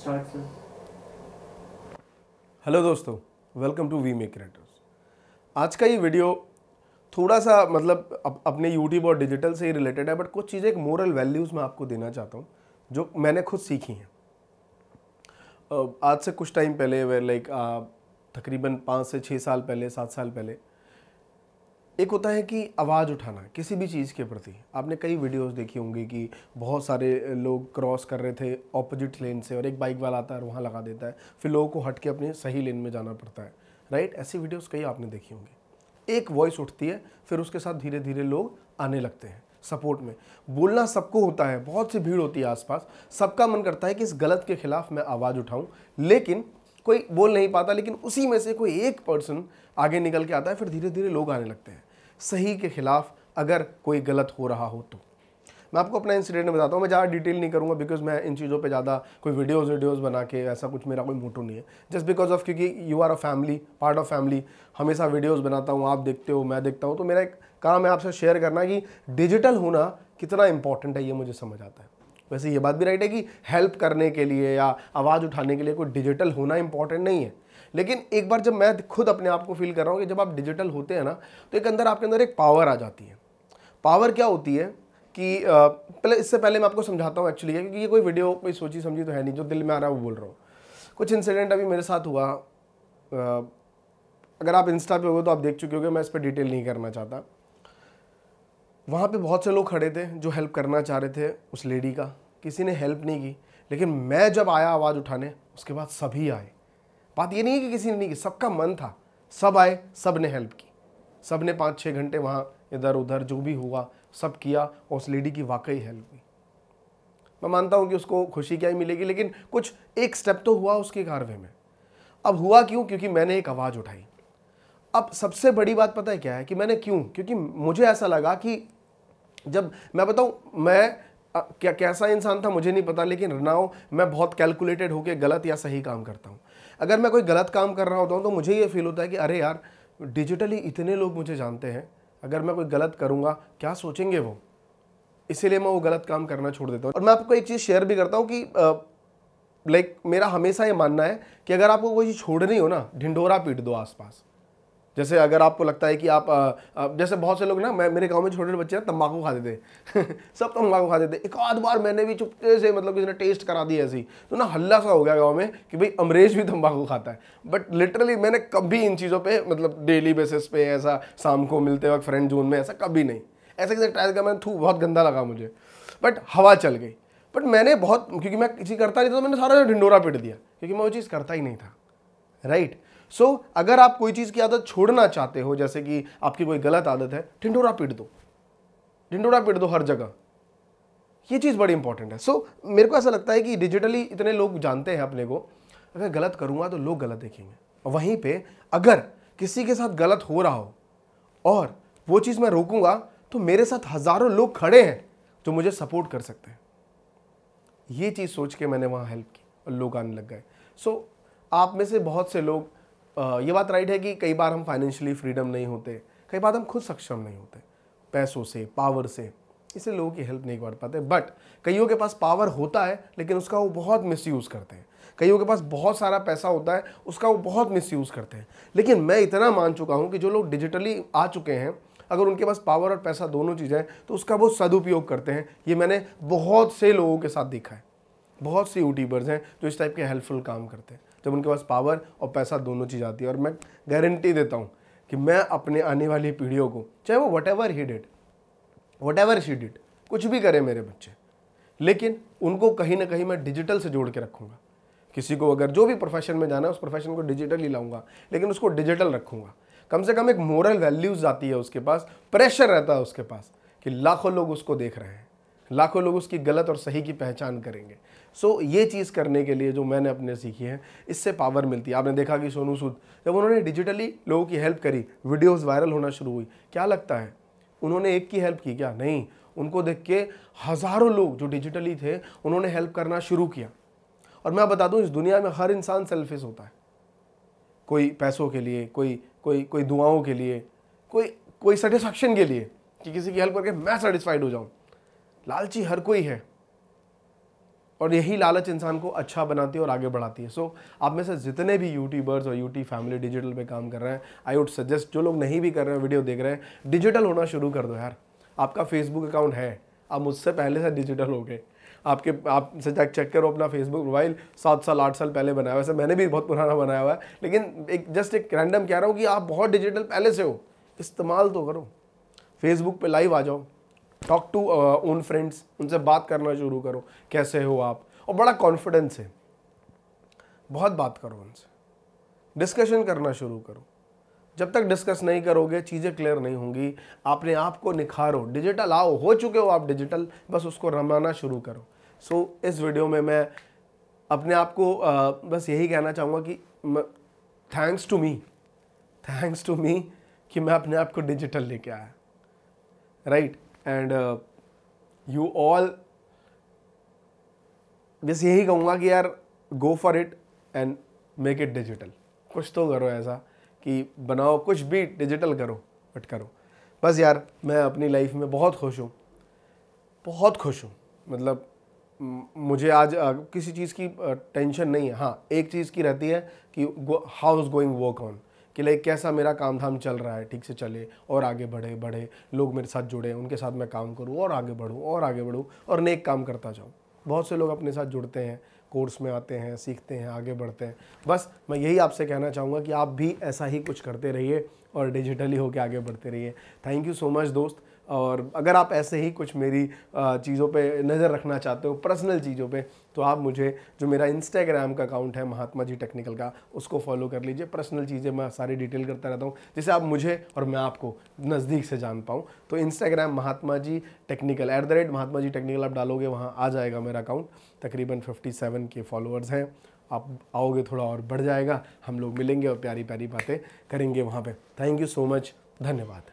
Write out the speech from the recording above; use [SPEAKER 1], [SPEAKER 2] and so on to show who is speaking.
[SPEAKER 1] Start sir hello दोस्तों welcome to we may creators आज का ये वीडियो थोड़ा सा मतलब अप, अपने यूट्यूब और डिजिटल से ही रिलेटेड है बट कुछ चीज़ें एक मोरल वैल्यूज़ मैं आपको देना चाहता हूँ जो मैंने खुद सीखी हैं आज से कुछ टाइम पहले वे लाइक तकरीबन पाँच से छः साल पहले सात साल पहले एक होता है कि आवाज़ उठाना किसी भी चीज़ के प्रति आपने कई वीडियोस देखी होंगी कि बहुत सारे लोग क्रॉस कर रहे थे ऑपोजिट लेन से और एक बाइक वाला आता है और वहाँ लगा देता है फिर लोगों को हट के अपने सही लेन में जाना पड़ता है राइट ऐसी वीडियोस कई आपने देखी होंगी एक वॉइस उठती है फिर उसके साथ धीरे धीरे लोग आने लगते हैं सपोर्ट में बोलना सबको होता है बहुत सी भीड़ होती है आसपास सबका मन करता है कि इस गलत के ख़िलाफ़ मैं आवाज़ उठाऊँ लेकिन कोई बोल नहीं पाता लेकिन उसी में से कोई एक पर्सन आगे निकल के आता है फिर धीरे धीरे लोग आने लगते हैं सही के ख़िलाफ़ अगर कोई गलत हो रहा हो तो मैं आपको अपना इंसिडेंट बताता हूँ मैं ज़्यादा डिटेल नहीं करूँगा बिकॉज मैं इन चीज़ों पे ज़्यादा कोई वीडियोस वीडियोस बना के ऐसा कुछ मेरा कोई मोटो नहीं है जस्ट बिकॉज ऑफ क्योंकि you are a family part of family हमेशा वीडियोस बनाता हूँ आप देखते हो मैं देखता हूँ तो मेरा एक काम है आपसे शेयर करना कि डिजिटल होना कितना इंपॉर्टेंट है ये मुझे समझ आता है वैसे ये बात भी राइट है कि हेल्प करने के लिए या आवाज़ उठाने के लिए कोई डिजिटल होना इंपॉर्टेंट नहीं है लेकिन एक बार जब मैं खुद अपने आप को फील कर रहा हूँ कि जब आप डिजिटल होते हैं ना तो एक अंदर आपके अंदर एक पावर आ जाती है पावर क्या होती है कि पहले इससे पहले मैं आपको समझाता हूँ एक्चुअली क्योंकि ये कोई वीडियो कोई सोची समझी तो है नहीं जो दिल में आ रहा है वो बोल रहा हूँ कुछ इंसिडेंट अभी मेरे साथ हुआ अगर आप इंस्टा पे हो तो आप देख चुके होंगे मैं इस पर डिटेल नहीं करना चाहता वहाँ पे बहुत से लोग खड़े थे जो हेल्प करना चाह रहे थे उस लेडी का किसी ने हेल्प नहीं की लेकिन मैं जब आया आवाज़ उठाने उसके बाद सभी आए बात ये नहीं है कि किसी ने नहीं की सबका मन था सब आए सब ने हेल्प की सब ने पाँच छः घंटे वहाँ इधर उधर जो भी हुआ सब किया और उस लेडी की वाकई हेल्प हुई मैं मानता हूँ कि उसको खुशी क्या ही मिलेगी लेकिन कुछ एक स्टेप तो हुआ उसके कारवे में अब हुआ क्यों क्योंकि मैंने एक आवाज़ उठाई अब सबसे बड़ी बात पता है क्या है कि मैंने क्यों क्योंकि मुझे ऐसा लगा कि जब मैं बताऊँ मैं क्या कैसा इंसान था मुझे नहीं पता लेकिन नाउ मैं बहुत कैलकुलेटेड होकर गलत या सही काम करता हूँ अगर मैं कोई गलत काम कर रहा होता हूँ तो मुझे ये फील होता है कि अरे यार डिजिटली इतने लोग मुझे जानते हैं अगर मैं कोई गलत करूँगा क्या सोचेंगे वो इसीलिए मैं वो गलत काम करना छोड़ देता हूँ और मैं आपको एक चीज़ शेयर भी करता हूँ कि लाइक मेरा हमेशा ये मानना है कि अगर आपको कोई चीज़ छोड़नी हो ना ढिंडोरा पीट दो आसपास जैसे अगर आपको लगता है कि आप आ, जैसे बहुत से लोग ना मैं मेरे गांव में छोटे छोटे बच्चे ना तम्बाकू खाते थे सब तम्बाकू खाते थे एक आध बार मैंने भी चुपके से मतलब किसी ने टेस्ट करा दिया ऐसी तो ना हल्ला सा हो गया गांव में कि भाई अमरेश भी तम्बाकू खाता है बट लिटरली मैंने कभी इन चीज़ों पर मतलब डेली बेसिस पे ऐसा शाम को मिलते वक्त फ्रेंड जोन में ऐसा कभी नहीं ऐसा किसी ट्राई का मैंने थू बहुत गंदा लगा मुझे बट हवा चल गई बट मैंने बहुत क्योंकि मैं किसी करता नहीं था तो मैंने सारा ढिंडोरा पिट दिया क्योंकि मैं वो चीज़ करता ही नहीं था राइट right? सो so, अगर आप कोई चीज़ की आदत छोड़ना चाहते हो जैसे कि आपकी कोई गलत आदत है ढिंडोरा पीट दो ढिंडोरा पीट दो हर जगह ये चीज़ बड़ी इंपॉर्टेंट है सो so, मेरे को ऐसा लगता है कि डिजिटली इतने लोग जानते हैं अपने को अगर गलत करूँगा तो लोग गलत देखेंगे और वहीं पर अगर किसी के साथ गलत हो रहा हो और वो चीज़ मैं रोकूंगा तो मेरे साथ हज़ारों लोग खड़े हैं जो मुझे सपोर्ट कर सकते हैं ये चीज़ सोच के मैंने वहाँ हेल्प की और लोग आने लग गए सो so, आप में से बहुत से लोग ये बात राइट है कि कई बार हम फाइनेंशियली फ्रीडम नहीं होते कई बार हम खुद सक्षम नहीं होते पैसों से पावर से इसलिए लोगों की हेल्प नहीं कर पाते बट कईयों के पास पावर होता है लेकिन उसका वो बहुत मिसयूज़ करते हैं कईयों के पास बहुत सारा पैसा होता है उसका वो बहुत मिसयूज़ करते हैं लेकिन मैं इतना मान चुका हूँ कि जो लोग डिजिटली आ चुके हैं अगर उनके पास पावर और पैसा दोनों चीज़ें हैं तो उसका वो सदुपयोग करते हैं ये मैंने बहुत से लोगों के साथ देखा है बहुत से यूट्यूबर्स हैं जो इस टाइप के हेल्पफुल काम करते हैं जब उनके पास पावर और पैसा दोनों चीज़ आती है और मैं गारंटी देता हूँ कि मैं अपने आने वाली पीढ़ियों को चाहे वो whatever he did whatever she did कुछ भी करें मेरे बच्चे लेकिन उनको कहीं ना कहीं मैं डिजिटल से जोड़ के रखूँगा किसी को अगर जो भी प्रोफेशन में जाना है उस प्रोफेशन को डिजिटल ही लाऊंगा लेकिन उसको डिजिटल रखूँगा कम से कम एक मोरल वैल्यूज़ आती है उसके पास प्रेशर रहता है उसके पास कि लाखों लोग उसको देख रहे हैं लाखों लोग उसकी गलत और सही की पहचान करेंगे सो so, ये चीज़ करने के लिए जो मैंने अपने सीखी है इससे पावर मिलती है आपने देखा कि सोनू सूद जब उन्होंने डिजिटली लोगों की हेल्प करी वीडियोज़ वायरल होना शुरू हुई क्या लगता है उन्होंने एक की हेल्प की क्या नहीं उनको देख के हज़ारों लोग जो डिजिटली थे उन्होंने हेल्प करना शुरू किया और मैं बता दूं इस दुनिया में हर इंसान सेल्फिश होता है कोई पैसों के लिए कोई कोई कोई दुआओं के लिए कोई कोई सेटिस्फैक्शन के लिए कि किसी की हेल्प करके मैं सेटिस्फाइड हो जाऊँ लालची हर कोई है और यही लालच इंसान को अच्छा बनाती है और आगे बढ़ाती है सो so, आप में से जितने भी यूट्यूबर्स और यूटी फैमिली डिजिटल पे काम कर रहे हैं आई वुड सजेस्ट जो लोग नहीं भी कर रहे हैं वीडियो देख रहे हैं डिजिटल होना शुरू कर दो यार आपका फेसबुक अकाउंट है आप मुझसे पहले से डिजिटल हो गए आपके आप से चेक चेक करो अपना फेसबुक मोबाइल सात साल आठ साल पहले बनाया हुआ है मैंने भी बहुत पुराना बनाया हुआ है लेकिन एक जस्ट एक रैंडम कह रहा हूँ कि आप बहुत डिजिटल पहले से हो इस्तेमाल तो करो फेसबुक पे लाइव आ जाओ टॉक टू ओन फ्रेंड्स उनसे बात करना शुरू करो कैसे हो आप और बड़ा कॉन्फिडेंस है बहुत बात करो उनसे डिस्कशन करना शुरू करो जब तक डिस्कस नहीं करोगे चीज़ें क्लियर नहीं होंगी अपने आप को निखारो डिजिटल आओ हो चुके हो आप डिजिटल बस उसको रमाना शुरू करो सो so, इस वीडियो में मैं अपने आप को uh, बस यही कहना चाहूँगा कि thanks to me thanks to me कि मैं अपने आप को डिजिटल लेके आया right right? And you all बस यही कहूँगा कि यार go for it and make it digital कुछ तो करो ऐसा कि बनाओ कुछ भी डिजिटल करो बट करो बस यार मैं अपनी लाइफ में बहुत खुश हूँ बहुत खुश हूँ मतलब मुझे आज किसी चीज़ की टेंशन नहीं है हाँ एक चीज़ की रहती है कि how is going work on कि लाइक कैसा मेरा काम धाम चल रहा है ठीक से चले और आगे बढ़े बढ़े लोग मेरे साथ जुड़े उनके साथ मैं काम करूँ और आगे बढ़ूँ और आगे बढ़ूँ और नेक काम करता जाऊँ बहुत से लोग अपने साथ जुड़ते हैं कोर्स में आते हैं सीखते हैं आगे बढ़ते हैं बस मैं यही आपसे कहना चाहूँगा कि आप भी ऐसा ही कुछ करते रहिए और डिजिटली होकर आगे बढ़ते रहिए थैंक यू सो मच दोस्त और अगर आप ऐसे ही कुछ मेरी चीज़ों पे नज़र रखना चाहते हो पर्सनल चीज़ों पे तो आप मुझे जो मेरा इंस्टाग्राम का अकाउंट है महात्मा जी टेक्निकल का उसको फॉलो कर लीजिए पर्सनल चीज़ें मैं सारी डिटेल करता रहता हूँ जिससे आप मुझे और मैं आपको नज़दीक से जान पाऊँ तो Instagram Mahatma ji technical at the rate Mahatma ji technical आप डालोगे वहाँ आ जाएगा मेरा अकाउंट तकरीबन फिफ्टी सेवन के फॉलोअर्स हैं आप आओगे थोड़ा और बढ़ जाएगा हम लोग मिलेंगे और प्यारी प्यारी बातें करेंगे वहाँ पर थैंक यू सो मच धन्यवाद